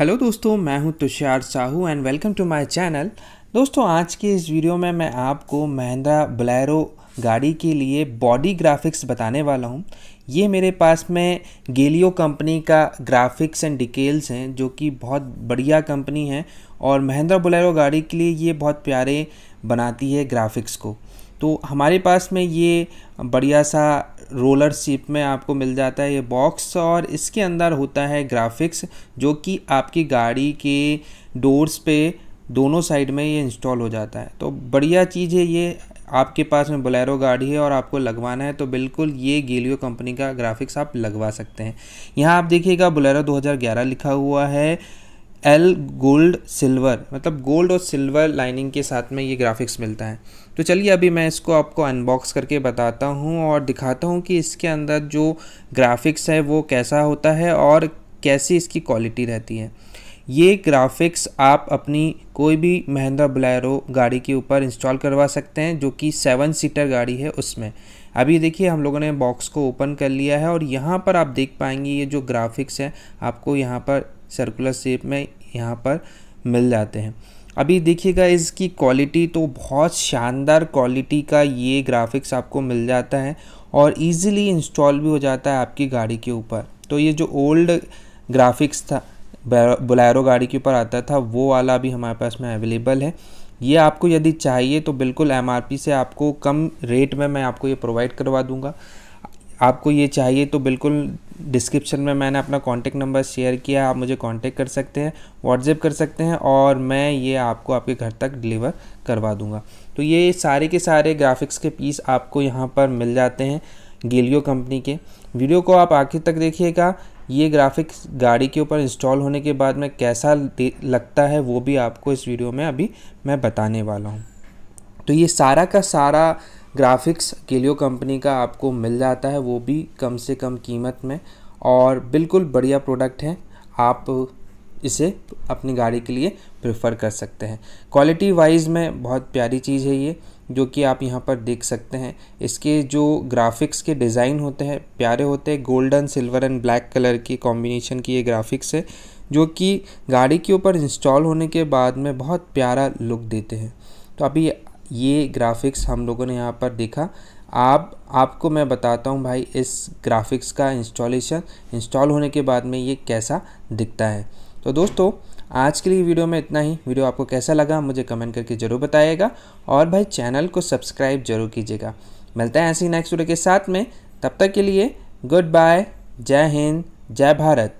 hello दोस्तों मैं हूं Tushar Sahu and welcome to my channel दोस्तों आज के इस वीडियो में मैं आपको महिंद्रा बलैरो गाड़ी के लिए बॉडी ग्राफिक्स बताने वाला हूं ये मेरे पास में गेलियो कंपनी का ग्राफिक्स एंड डिटेल्स हैं जो कि बहुत बढ़िया कंपनी है और महिंद्रा बोलेरो गाड़ी के लिए ये बहुत प्यारे बनाती है ग्राफिक्स को तो हमारे पास में ये बढ़िया सा रोलर शेप में आपको मिल जाता है ये बॉक्स और इसके अंदर होता है ग्राफिक्स जो कि आपकी गाड़ी के डोर्स पे दोनों साइड में ये इंस्टॉल हो जाता है तो बढ़िया चीज़ है ये आपके पास में बुलेरो गाड़ी है और आपको लगवाना है तो बिल्कुल ये गेलियो कंपनी का ग्राफिक्स आप लगवा सकते हैं यहाँ आप देखिएगा बोलेरो 2011 लिखा हुआ है एल गोल्ड सिल्वर मतलब गोल्ड और सिल्वर लाइनिंग के साथ में ये ग्राफिक्स मिलता है तो चलिए अभी मैं इसको आपको अनबॉक्स करके बताता हूँ और दिखाता हूँ कि इसके अंदर जो ग्राफिक्स है वो कैसा होता है और कैसी इसकी क्वालिटी रहती है ये ग्राफिक्स आप अपनी कोई भी महिंद्रा बलैरो गाड़ी के ऊपर इंस्टॉल करवा सकते हैं जो कि सेवन सीटर गाड़ी है उसमें अभी देखिए हम लोगों ने बॉक्स को ओपन कर लिया है और यहाँ पर आप देख पाएंगे ये जो ग्राफिक्स है आपको यहाँ पर सर्कुलर शेप में यहाँ पर मिल जाते हैं अभी देखिएगा इसकी क्वालिटी तो बहुत शानदार क्वालिटी का ये ग्राफिक्स आपको मिल जाता है और इजीली इंस्टॉल भी हो जाता है आपकी गाड़ी के ऊपर तो ये जो ओल्ड ग्राफिक्स था बुलैरो गाड़ी के ऊपर आता था वो वाला भी हमारे पास में अवेलेबल है ये आपको यदि चाहिए तो बिल्कुल एम से आपको कम रेट में मैं आपको ये प्रोवाइड करवा दूँगा आपको ये चाहिए तो बिल्कुल डिस्क्रिप्शन में मैंने अपना कॉन्टैक्ट नंबर शेयर किया आप मुझे कॉन्टैक्ट कर सकते हैं व्हाट्सएप कर सकते हैं और मैं ये आपको आपके घर तक डिलीवर करवा दूँगा तो ये सारे के सारे ग्राफिक्स के पीस आपको यहाँ पर मिल जाते हैं गेलियो कंपनी के वीडियो को आप आखिर तक देखिएगा ये ग्राफिक्स गाड़ी के ऊपर इंस्टॉल होने के बाद में कैसा लगता है वो भी आपको इस वीडियो में अभी मैं बताने वाला हूँ तो ये सारा का सारा ग्राफिक्स केलियो कंपनी का आपको मिल जाता है वो भी कम से कम कीमत में और बिल्कुल बढ़िया प्रोडक्ट है आप इसे अपनी गाड़ी के लिए प्रेफर कर सकते हैं क्वालिटी वाइज में बहुत प्यारी चीज़ है ये जो कि आप यहाँ पर देख सकते हैं इसके जो ग्राफिक्स के डिज़ाइन होते हैं प्यारे होते हैं golden silver and black colour की कॉम्बिनेशन की ये ग्राफिक्स है जो कि गाड़ी के ऊपर इंस्टॉल होने के बाद में बहुत प्यारा लुक देते हैं तो अभी ये ग्राफ़िक्स हम लोगों ने यहाँ पर देखा आप आपको मैं बताता हूँ भाई इस ग्राफ़िक्स का इंस्टॉलेशन इंस्टॉल होने के बाद में ये कैसा दिखता है तो दोस्तों आज के लिए वीडियो में इतना ही वीडियो आपको कैसा लगा मुझे कमेंट करके ज़रूर बताइएगा और भाई चैनल को सब्सक्राइब जरूर कीजिएगा मिलता है ही नेक्स्ट वीडियो के साथ में तब तक के लिए गुड बाय जय हिंद जय भारत